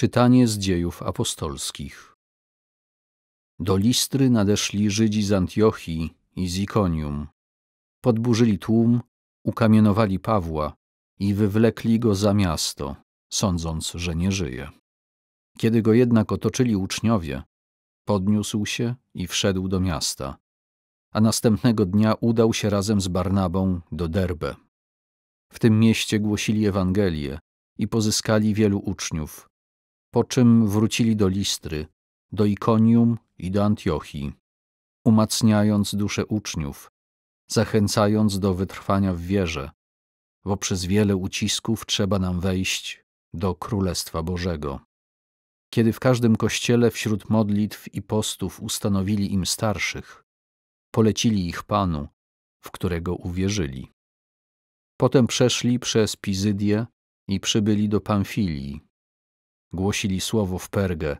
Czytanie z dziejów apostolskich. Do Listry nadeszli Żydzi z Antiochii i z Ikonium. Podburzyli tłum, ukamienowali Pawła i wywlekli go za miasto, sądząc, że nie żyje. Kiedy go jednak otoczyli uczniowie, podniósł się i wszedł do miasta, a następnego dnia udał się razem z Barnabą do Derbe. W tym mieście głosili Ewangelię i pozyskali wielu uczniów – po czym wrócili do Listry, do Ikonium i do Antiochii, umacniając duszę uczniów, zachęcając do wytrwania w wierze, bo przez wiele ucisków trzeba nam wejść do Królestwa Bożego. Kiedy w każdym kościele wśród modlitw i postów ustanowili im starszych, polecili ich Panu, w którego uwierzyli. Potem przeszli przez Pizydię i przybyli do Pamfilii, głosili słowo w Pergę,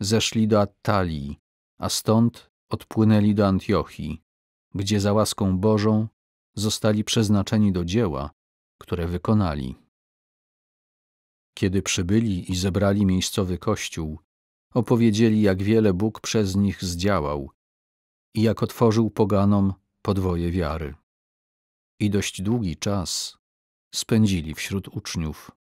zeszli do Attalii, a stąd odpłynęli do Antiochii, gdzie za łaską Bożą zostali przeznaczeni do dzieła, które wykonali. Kiedy przybyli i zebrali miejscowy kościół, opowiedzieli, jak wiele Bóg przez nich zdziałał i jak otworzył poganom podwoje wiary. I dość długi czas spędzili wśród uczniów.